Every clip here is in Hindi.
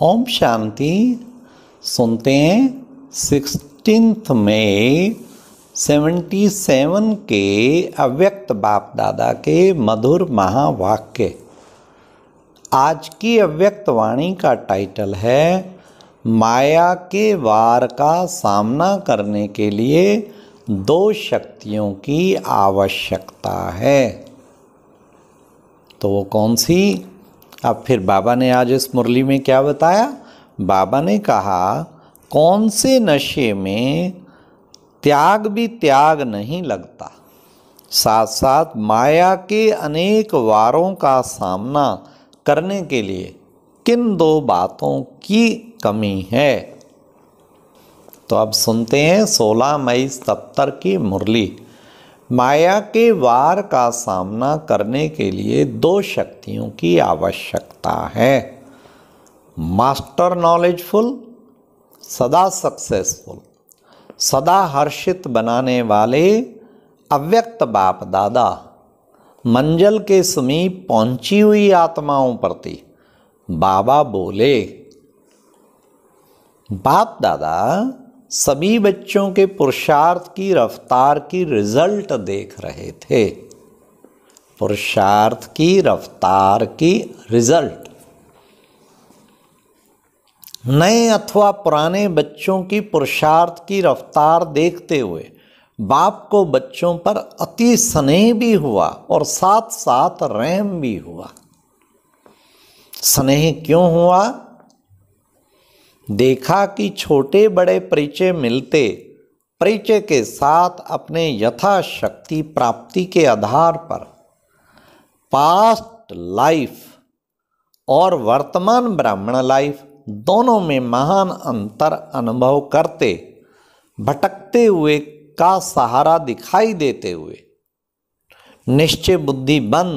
ओम शांति सुनते हैं सिक्सटींथ में सेवेंटी सेवन के अव्यक्त बाप दादा के मधुर महावाक्य आज की अव्यक्त वाणी का टाइटल है माया के वार का सामना करने के लिए दो शक्तियों की आवश्यकता है तो वो कौन सी अब फिर बाबा ने आज इस मुरली में क्या बताया बाबा ने कहा कौन से नशे में त्याग भी त्याग नहीं लगता साथ साथ माया के अनेक वारों का सामना करने के लिए किन दो बातों की कमी है तो अब सुनते हैं 16 मई सत्तर की मुरली माया के वार का सामना करने के लिए दो शक्तियों की आवश्यकता है मास्टर नॉलेजफुल सदा सक्सेसफुल सदा हर्षित बनाने वाले अव्यक्त बाप दादा मंजल के समीप पहुंची हुई आत्माओं प्रति बाबा बोले बाप दादा सभी बच्चों के पुरुषार्थ की रफ्तार की रिजल्ट देख रहे थे पुरुषार्थ की रफ्तार की रिजल्ट नए अथवा पुराने बच्चों की पुरुषार्थ की रफ्तार देखते हुए बाप को बच्चों पर अति स्नेह भी हुआ और साथ साथ रहम भी हुआ स्नेह क्यों हुआ देखा कि छोटे बड़े परिचय मिलते परिचय के साथ अपने यथाशक्ति प्राप्ति के आधार पर पास्ट लाइफ और वर्तमान ब्राह्मण लाइफ दोनों में महान अंतर अनुभव करते भटकते हुए का सहारा दिखाई देते हुए निश्चय बुद्धि बन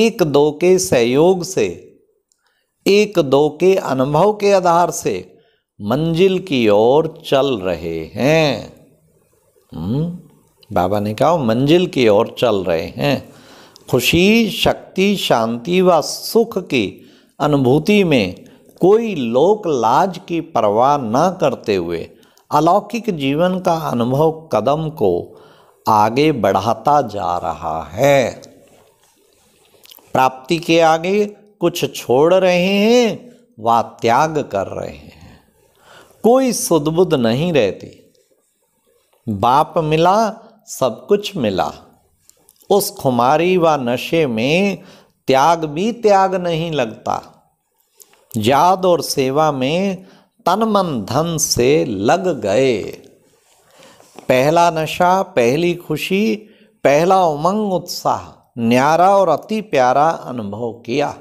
एक दो के सहयोग से एक दो के अनुभव के आधार से मंजिल की ओर चल रहे हैं हम्म, बाबा ने कहा मंजिल की ओर चल रहे हैं खुशी शक्ति शांति व सुख की अनुभूति में कोई लोक लाज की परवाह न करते हुए अलौकिक जीवन का अनुभव कदम को आगे बढ़ाता जा रहा है प्राप्ति के आगे कुछ छोड़ रहे हैं वा त्याग कर रहे हैं कोई सुदबुद नहीं रहती बाप मिला सब कुछ मिला उस खुमारी व नशे में त्याग भी त्याग नहीं लगता याद और सेवा में तन मन धन से लग गए पहला नशा पहली खुशी पहला उमंग उत्साह न्यारा और अति प्यारा अनुभव किया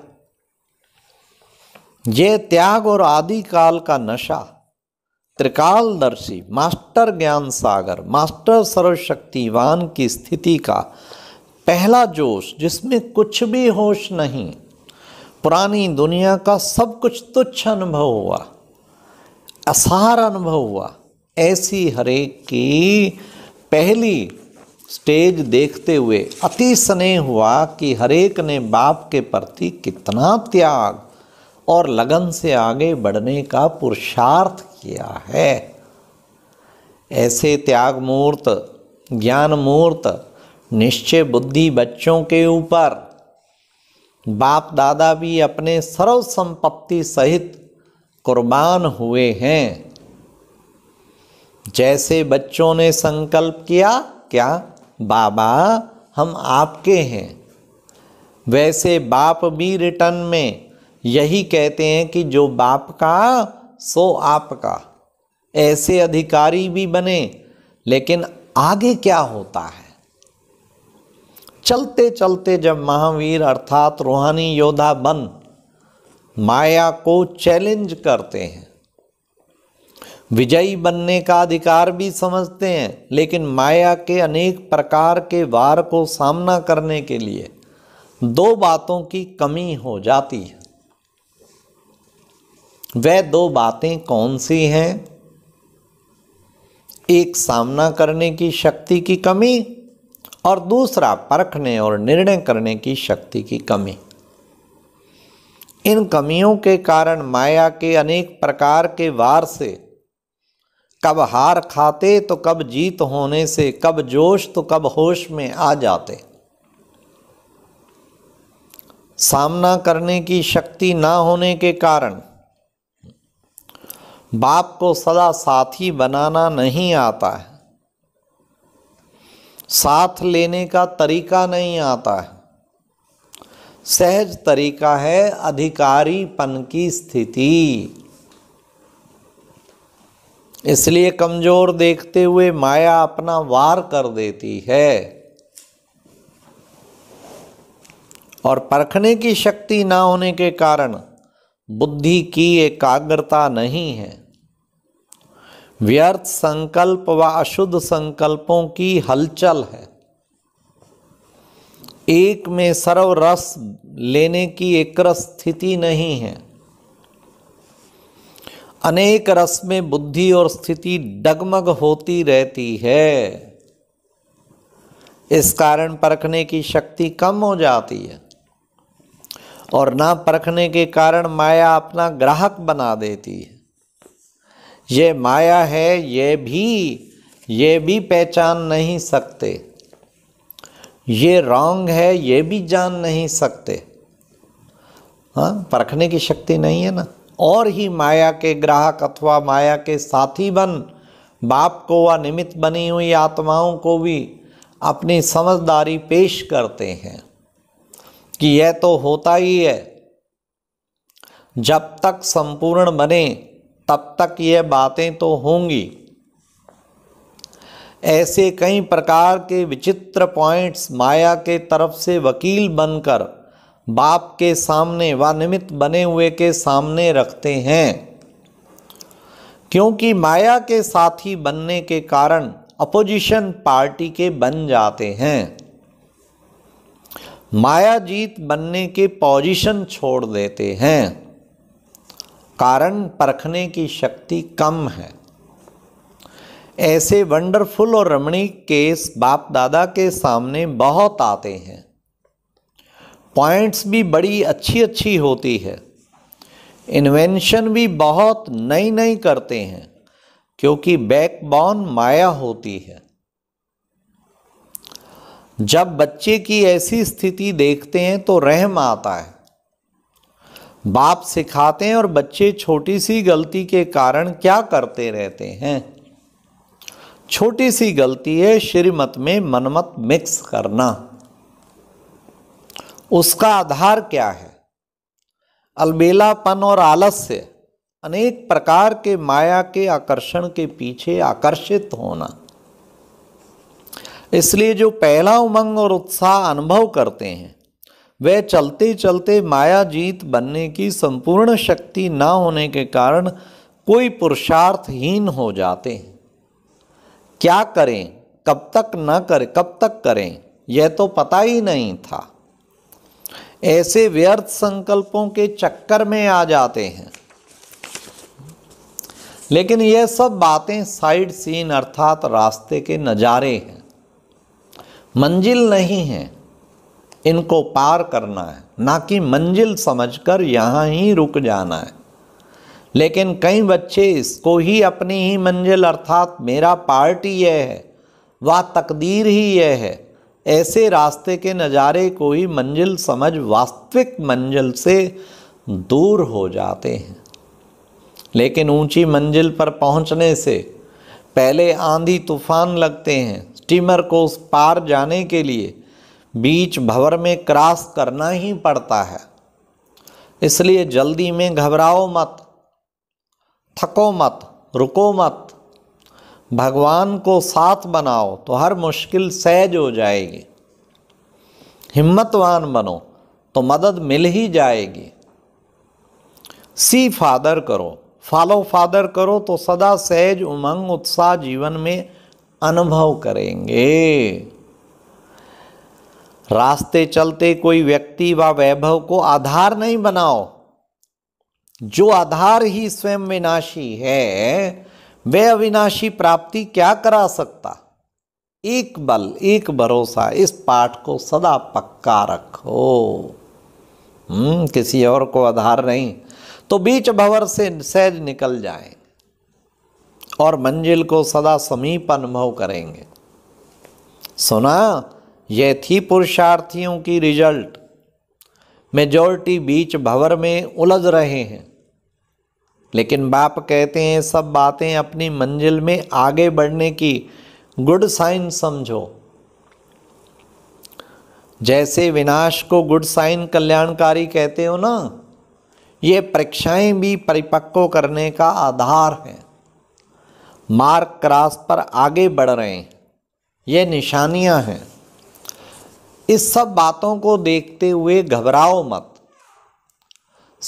ये त्याग और आदिकाल का नशा त्रिकालदर्शी मास्टर ज्ञान सागर मास्टर सर्वशक्तिवान की स्थिति का पहला जोश जिसमें कुछ भी होश नहीं पुरानी दुनिया का सब कुछ तुच्छ अनुभव हुआ असार अनुभव हुआ ऐसी हरेक की पहली स्टेज देखते हुए अति स्नेह हुआ कि हरेक ने बाप के प्रति कितना त्याग और लगन से आगे बढ़ने का पुरुषार्थ किया है ऐसे त्याग मूर्त ज्ञान मूर्त निश्चय बुद्धि बच्चों के ऊपर बाप दादा भी अपने सर्व संपत्ति सहित कुर्बान हुए हैं जैसे बच्चों ने संकल्प किया क्या बाबा हम आपके हैं वैसे बाप भी रिटर्न में यही कहते हैं कि जो बाप का सो आपका ऐसे अधिकारी भी बने लेकिन आगे क्या होता है चलते चलते जब महावीर अर्थात रूहानी योद्धा बन माया को चैलेंज करते हैं विजयी बनने का अधिकार भी समझते हैं लेकिन माया के अनेक प्रकार के वार को सामना करने के लिए दो बातों की कमी हो जाती है वह दो बातें कौन सी हैं एक सामना करने की शक्ति की कमी और दूसरा परखने और निर्णय करने की शक्ति की कमी इन कमियों के कारण माया के अनेक प्रकार के वार से कब हार खाते तो कब जीत होने से कब जोश तो कब होश में आ जाते सामना करने की शक्ति ना होने के कारण बाप को सदा साथी बनाना नहीं आता है साथ लेने का तरीका नहीं आता है सहज तरीका है अधिकारीपन की स्थिति इसलिए कमजोर देखते हुए माया अपना वार कर देती है और परखने की शक्ति ना होने के कारण बुद्धि की एकाग्रता नहीं है व्यर्थ संकल्प व अशुद्ध संकल्पों की हलचल है एक में सर्व रस लेने की एक स्थिति नहीं है अनेक रस में बुद्धि और स्थिति डगमग होती रहती है इस कारण परखने की शक्ति कम हो जाती है और ना परखने के कारण माया अपना ग्राहक बना देती है ये माया है ये भी ये भी पहचान नहीं सकते ये रॉन्ग है ये भी जान नहीं सकते हाँ परखने की शक्ति नहीं है ना और ही माया के ग्राहक अथवा माया के साथी बन बाप को व निमित्त बनी हुई आत्माओं को भी अपनी समझदारी पेश करते हैं कि यह तो होता ही है जब तक संपूर्ण बने तब तक ये बातें तो होंगी ऐसे कई प्रकार के विचित्र पॉइंट्स माया के तरफ से वकील बनकर बाप के सामने व निमित्त बने हुए के सामने रखते हैं क्योंकि माया के साथी बनने के कारण अपोजिशन पार्टी के बन जाते हैं मायाजीत बनने के पोजीशन छोड़ देते हैं कारण परखने की शक्ति कम है ऐसे वंडरफुल और रमणीक केस बाप दादा के सामने बहुत आते हैं पॉइंट्स भी बड़ी अच्छी अच्छी होती है इन्वेंशन भी बहुत नई नई करते हैं क्योंकि बैकबोन माया होती है जब बच्चे की ऐसी स्थिति देखते हैं तो रहम आता है बाप सिखाते हैं और बच्चे छोटी सी गलती के कारण क्या करते रहते हैं छोटी सी गलती है श्रीमत में मनमत मिक्स करना उसका आधार क्या है अलबेलापन और आलस्य अनेक प्रकार के माया के आकर्षण के पीछे आकर्षित होना इसलिए जो पहला उमंग और उत्साह अनुभव करते हैं वह चलते चलते माया जीत बनने की संपूर्ण शक्ति ना होने के कारण कोई पुरुषार्थहीन हो जाते हैं क्या करें कब तक न करें कब तक करें यह तो पता ही नहीं था ऐसे व्यर्थ संकल्पों के चक्कर में आ जाते हैं लेकिन यह सब बातें साइड सीन अर्थात रास्ते के नज़ारे हैं मंजिल नहीं है इनको पार करना है ना कि मंजिल समझकर यहाँ ही रुक जाना है लेकिन कई बच्चे इसको ही अपनी ही मंजिल अर्थात मेरा पार्ट ही यह है वह तकदीर ही यह है ऐसे रास्ते के नज़ारे को ही मंजिल समझ वास्तविक मंजिल से दूर हो जाते हैं लेकिन ऊंची मंजिल पर पहुंचने से पहले आंधी तूफान लगते हैं स्टीमर को उस पार जाने के लिए बीच भंवर में क्रॉस करना ही पड़ता है इसलिए जल्दी में घबराओ मत थको मत रुको मत भगवान को साथ बनाओ तो हर मुश्किल सहज हो जाएगी हिम्मतवान बनो तो मदद मिल ही जाएगी सी फादर करो फॉलो फादर करो तो सदा सहज उमंग उत्साह जीवन में अनुभव करेंगे रास्ते चलते कोई व्यक्ति व वैभव को आधार नहीं बनाओ जो आधार ही स्वयं विनाशी है वह अविनाशी प्राप्ति क्या करा सकता एक बल एक भरोसा इस पाठ को सदा पक्का रखो हम्म किसी और को आधार नहीं तो बीच भवर से सहज निकल जाए और मंजिल को सदा समीप अनुभव करेंगे सुना यह थी पुरुषार्थियों की रिजल्ट मेजोरिटी बीच भवर में उलझ रहे हैं लेकिन बाप कहते हैं सब बातें अपनी मंजिल में आगे बढ़ने की गुड साइन समझो जैसे विनाश को गुड साइन कल्याणकारी कहते हो ना ये परीक्षाएं भी परिपक्व करने का आधार हैं मार्ग क्रास पर आगे बढ़ रहे हैं ये निशानियां हैं इस सब बातों को देखते हुए घबराओ मत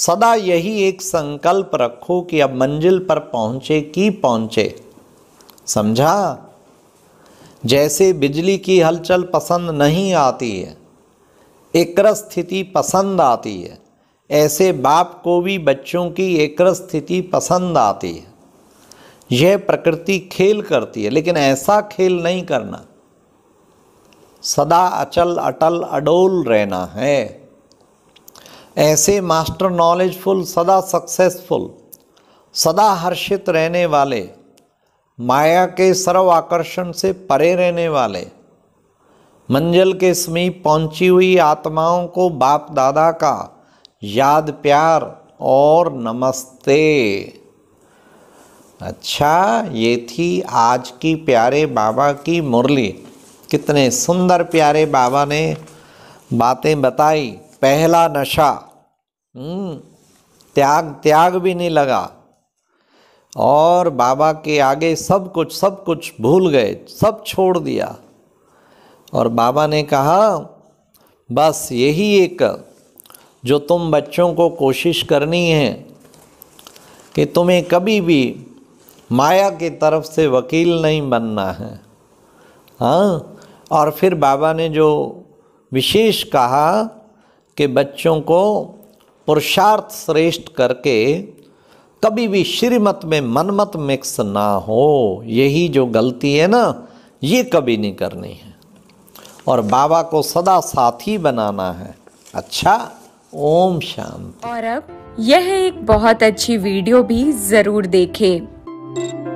सदा यही एक संकल्प रखो कि अब मंजिल पर पहुंचे कि पहुंचे समझा जैसे बिजली की हलचल पसंद नहीं आती है एकर स्थिति पसंद आती है ऐसे बाप को भी बच्चों की एकर स्थिति पसंद आती है यह प्रकृति खेल करती है लेकिन ऐसा खेल नहीं करना सदा अचल अटल अडोल रहना है ऐसे मास्टर नॉलेजफुल सदा सक्सेसफुल सदा हर्षित रहने वाले माया के सर्व आकर्षण से परे रहने वाले मंजिल के समीप पहुंची हुई आत्माओं को बाप दादा का याद प्यार और नमस्ते अच्छा ये थी आज की प्यारे बाबा की मुरली कितने सुंदर प्यारे बाबा ने बातें बताई पहला नशा हम्म, त्याग त्याग भी नहीं लगा और बाबा के आगे सब कुछ सब कुछ भूल गए सब छोड़ दिया और बाबा ने कहा बस यही एक जो तुम बच्चों को कोशिश करनी है कि तुम्हें कभी भी माया की तरफ से वकील नहीं बनना है हाँ और फिर बाबा ने जो विशेष कहा कि बच्चों को पुरुषार्थ श्रेष्ठ करके कभी भी श्रीमत में मनमत मिक्स ना हो यही जो गलती है ना ये कभी नहीं करनी है और बाबा को सदा साथी बनाना है अच्छा ओम शांति और अब यह एक बहुत अच्छी वीडियो भी ज़रूर देखें thank you